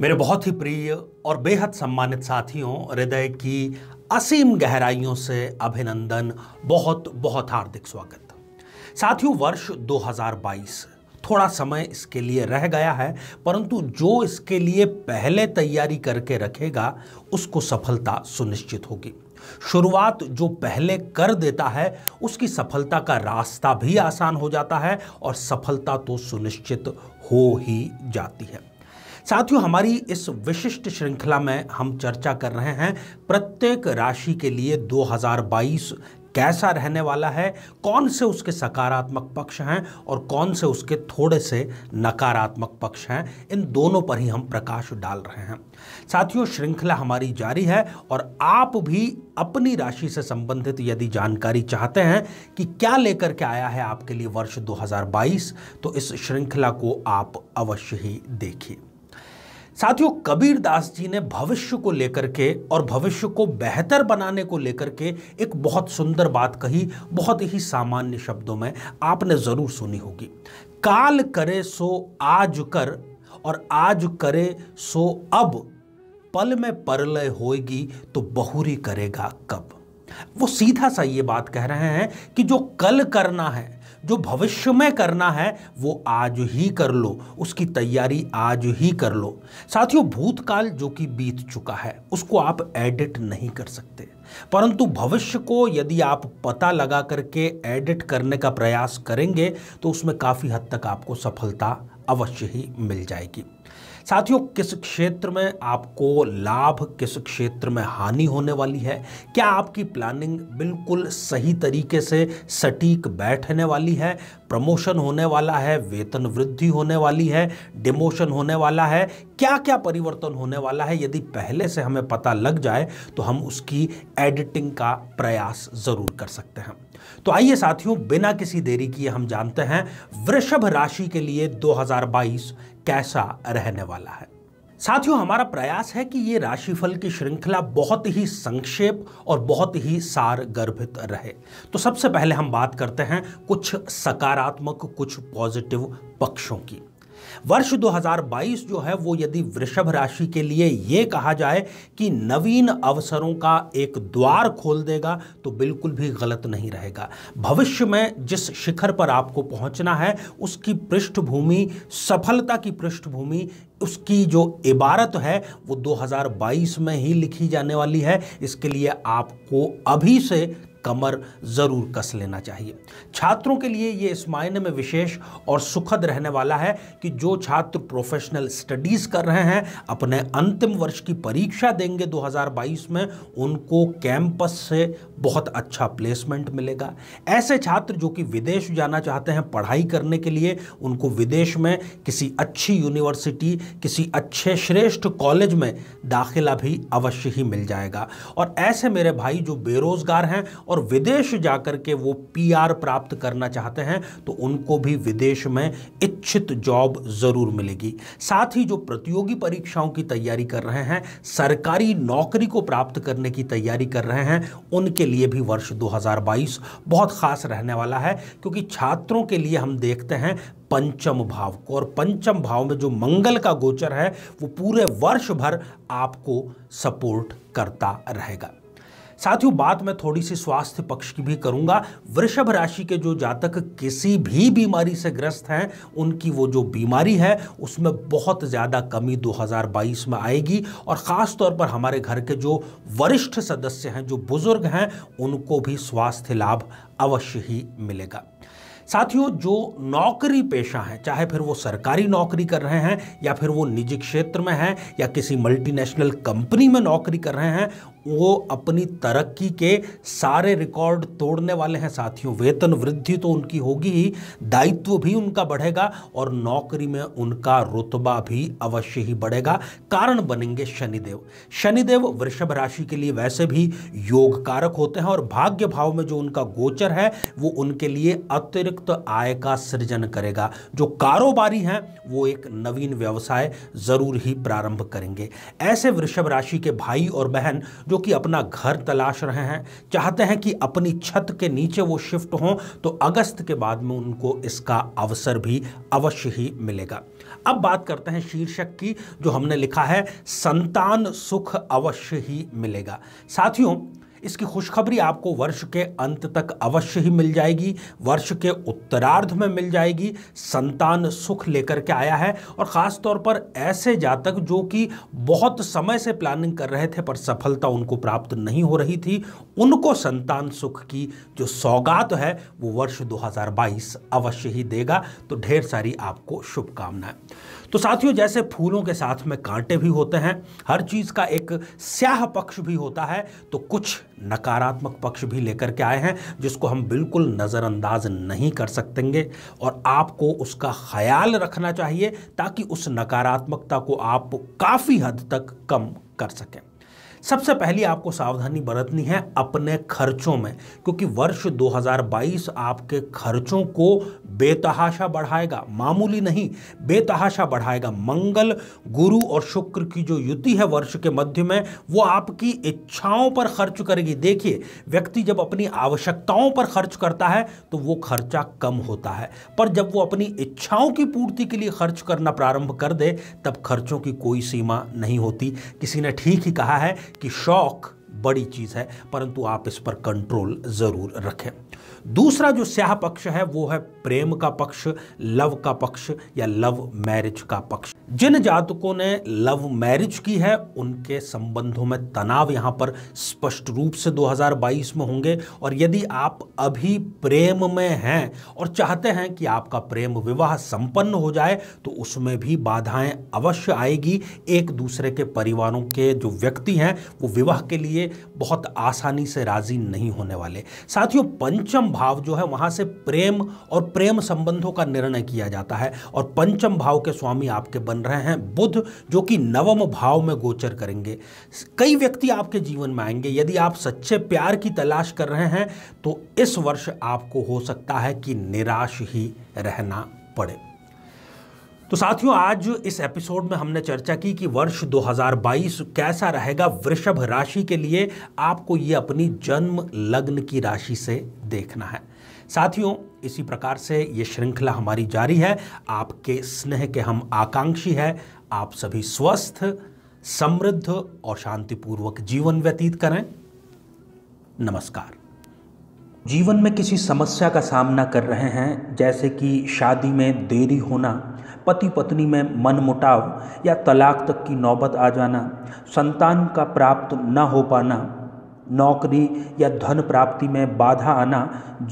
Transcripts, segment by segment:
मेरे बहुत ही प्रिय और बेहद सम्मानित साथियों हृदय की असीम गहराइयों से अभिनंदन बहुत बहुत हार्दिक स्वागत साथियों वर्ष 2022 थोड़ा समय इसके लिए रह गया है परंतु जो इसके लिए पहले तैयारी करके रखेगा उसको सफलता सुनिश्चित होगी शुरुआत जो पहले कर देता है उसकी सफलता का रास्ता भी आसान हो जाता है और सफलता तो सुनिश्चित हो ही जाती है साथियों हमारी इस विशिष्ट श्रृंखला में हम चर्चा कर रहे हैं प्रत्येक राशि के लिए 2022 कैसा रहने वाला है कौन से उसके सकारात्मक पक्ष हैं और कौन से उसके थोड़े से नकारात्मक पक्ष हैं इन दोनों पर ही हम प्रकाश डाल रहे हैं साथियों श्रृंखला हमारी जारी है और आप भी अपनी राशि से संबंधित यदि जानकारी चाहते हैं कि क्या लेकर के आया है आपके लिए वर्ष 2022 तो इस श्रृंखला को आप अवश्य ही देखिए साथियों कबीर दास जी ने भविष्य को लेकर के और भविष्य को बेहतर बनाने को लेकर के एक बहुत सुंदर बात कही बहुत ही सामान्य शब्दों में आपने ज़रूर सुनी होगी काल करे सो आज कर और आज करे सो अब पल में परलय होएगी तो बहुरी करेगा कब वो सीधा सा ये बात कह रहे हैं कि जो कल करना है जो भविष्य में करना है वो आज ही कर लो उसकी तैयारी आज ही कर लो साथियों भूतकाल जो कि बीत चुका है उसको आप एडिट नहीं कर सकते परंतु भविष्य को यदि आप पता लगा करके एडिट करने का प्रयास करेंगे तो उसमें काफ़ी हद तक आपको सफलता अवश्य ही मिल जाएगी साथियों किस क्षेत्र में आपको लाभ किस क्षेत्र में हानि होने वाली है क्या आपकी प्लानिंग बिल्कुल सही तरीके से सटीक बैठने वाली है प्रमोशन होने वाला है वेतन वृद्धि होने वाली है डिमोशन होने वाला है क्या क्या परिवर्तन होने वाला है यदि पहले से हमें पता लग जाए तो हम उसकी एडिटिंग का प्रयास ज़रूर कर सकते हैं तो आइए साथियों बिना किसी देरी किए हम जानते हैं वृषभ राशि के लिए 2022 कैसा रहने वाला है साथियों हमारा प्रयास है कि ये राशिफल की श्रृंखला बहुत ही संक्षेप और बहुत ही सार गर्भित रहे तो सबसे पहले हम बात करते हैं कुछ सकारात्मक कुछ पॉजिटिव पक्षों की वर्ष 2022 जो है वो यदि वृषभ राशि के लिए ये कहा जाए कि नवीन अवसरों का एक द्वार खोल देगा तो बिल्कुल भी गलत नहीं रहेगा भविष्य में जिस शिखर पर आपको पहुंचना है उसकी पृष्ठभूमि सफलता की पृष्ठभूमि उसकी जो इबारत है वो 2022 में ही लिखी जाने वाली है इसके लिए आपको अभी से कमर ज़रूर कस लेना चाहिए छात्रों के लिए ये इस मायने में विशेष और सुखद रहने वाला है कि जो छात्र प्रोफेशनल स्टडीज़ कर रहे हैं अपने अंतिम वर्ष की परीक्षा देंगे 2022 में उनको कैंपस से बहुत अच्छा प्लेसमेंट मिलेगा ऐसे छात्र जो कि विदेश जाना चाहते हैं पढ़ाई करने के लिए उनको विदेश में किसी अच्छी यूनिवर्सिटी किसी अच्छे श्रेष्ठ कॉलेज में दाखिला भी अवश्य ही मिल जाएगा और ऐसे मेरे भाई जो बेरोज़गार हैं और विदेश जाकर के वो पीआर प्राप्त करना चाहते हैं तो उनको भी विदेश में इच्छित जॉब ज़रूर मिलेगी साथ ही जो प्रतियोगी परीक्षाओं की तैयारी कर रहे हैं सरकारी नौकरी को प्राप्त करने की तैयारी कर रहे हैं उनके लिए भी वर्ष दो बहुत ख़ास रहने वाला है क्योंकि छात्रों के लिए हम देखते हैं पंचम भाव को और पंचम भाव में जो मंगल का गोचर है वो पूरे वर्ष भर आपको सपोर्ट करता रहेगा साथियों बात मैं थोड़ी सी स्वास्थ्य पक्ष की भी करूंगा वृषभ राशि के जो जातक किसी भी बीमारी से ग्रस्त हैं उनकी वो जो बीमारी है उसमें बहुत ज़्यादा कमी 2022 में आएगी और ख़ास तौर पर हमारे घर के जो वरिष्ठ सदस्य हैं जो बुज़ुर्ग हैं उनको भी स्वास्थ्य लाभ अवश्य ही मिलेगा साथियों जो नौकरी पेशा हैं चाहे फिर वो सरकारी नौकरी कर रहे हैं या फिर वो निजी क्षेत्र में हैं या किसी मल्टीनेशनल कंपनी में नौकरी कर रहे हैं वो अपनी तरक्की के सारे रिकॉर्ड तोड़ने वाले हैं साथियों वेतन वृद्धि तो उनकी होगी ही दायित्व भी उनका बढ़ेगा और नौकरी में उनका रुतबा भी अवश्य ही बढ़ेगा कारण बनेंगे शनिदेव शनिदेव वृषभ राशि के लिए वैसे भी योग कारक होते हैं और भाग्य भाव में जो उनका गोचर है वो उनके लिए अतिरिक्त आय का सृजन करेगा जो कारोबारी हैं वो एक नवीन व्यवसाय जरूर ही प्रारंभ करेंगे ऐसे वृषभ राशि के भाई और बहन जो जो कि अपना घर तलाश रहे हैं चाहते हैं कि अपनी छत के नीचे वो शिफ्ट हों तो अगस्त के बाद में उनको इसका अवसर भी अवश्य ही मिलेगा अब बात करते हैं शीर्षक की जो हमने लिखा है संतान सुख अवश्य ही मिलेगा साथियों इसकी खुशखबरी आपको वर्ष के अंत तक अवश्य ही मिल जाएगी वर्ष के उत्तरार्ध में मिल जाएगी संतान सुख लेकर के आया है और ख़ास तौर पर ऐसे जातक जो कि बहुत समय से प्लानिंग कर रहे थे पर सफलता उनको प्राप्त नहीं हो रही थी उनको संतान सुख की जो सौगात है वो वर्ष 2022 अवश्य ही देगा तो ढेर सारी आपको शुभकामनाएं तो साथियों जैसे फूलों के साथ में कांटे भी होते हैं हर चीज़ का एक स्याह पक्ष भी होता है तो कुछ नकारात्मक पक्ष भी लेकर के आए हैं जिसको हम बिल्कुल नज़रअंदाज नहीं कर सकेंगे और आपको उसका ख्याल रखना चाहिए ताकि उस नकारात्मकता को आप काफ़ी हद तक कम कर सकें सबसे पहली आपको सावधानी बरतनी है अपने खर्चों में क्योंकि वर्ष 2022 आपके खर्चों को बेतहाशा बढ़ाएगा मामूली नहीं बेतहाशा बढ़ाएगा मंगल गुरु और शुक्र की जो युति है वर्ष के मध्य में वो आपकी इच्छाओं पर खर्च करेगी देखिए व्यक्ति जब अपनी आवश्यकताओं पर खर्च करता है तो वो खर्चा कम होता है पर जब वो अपनी इच्छाओं की पूर्ति के लिए खर्च करना प्रारंभ कर दे तब खर्चों की कोई सीमा नहीं होती किसी ने ठीक ही कहा है कि शौक बड़ी चीज़ है परंतु आप इस पर कंट्रोल ज़रूर रखें दूसरा जो स्याह पक्ष है वो है प्रेम का पक्ष लव का पक्ष या लव मैरिज का पक्ष जिन जातकों ने लव मैरिज की है उनके संबंधों में तनाव यहाँ पर स्पष्ट रूप से 2022 में होंगे और यदि आप अभी प्रेम में हैं और चाहते हैं कि आपका प्रेम विवाह संपन्न हो जाए तो उसमें भी बाधाएं अवश्य आएगी एक दूसरे के परिवारों के जो व्यक्ति हैं वो विवाह के लिए बहुत आसानी से राज़ी नहीं होने वाले साथियों पंचम भाव जो है वहाँ से प्रेम और प्रेम संबंधों का निर्णय किया जाता है और पंचम भाव के स्वामी आपके बन रहे हैं बुध जो कि नवम भाव में गोचर करेंगे कई व्यक्ति आपके जीवन में आएंगे यदि आप सच्चे प्यार की तलाश कर रहे हैं तो इस वर्ष आपको हो सकता है कि निराश ही रहना पड़े तो साथियों आज इस एपिसोड में हमने चर्चा की कि वर्ष 2022 कैसा रहेगा वृषभ राशि के लिए आपको ये अपनी जन्म लग्न की राशि से देखना है साथियों इसी प्रकार से ये श्रृंखला हमारी जारी है आपके स्नेह के हम आकांक्षी हैं आप सभी स्वस्थ समृद्ध और शांतिपूर्वक जीवन व्यतीत करें नमस्कार जीवन में किसी समस्या का सामना कर रहे हैं जैसे कि शादी में देरी होना पति पत्नी में मनमुटाव या तलाक तक की नौबत आ जाना संतान का प्राप्त न हो पाना नौकरी या धन प्राप्ति में बाधा आना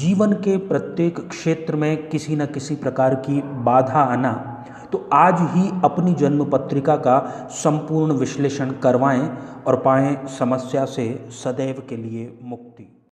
जीवन के प्रत्येक क्षेत्र में किसी न किसी प्रकार की बाधा आना तो आज ही अपनी जन्म पत्रिका का संपूर्ण विश्लेषण करवाएं और पाएं समस्या से सदैव के लिए मुक्ति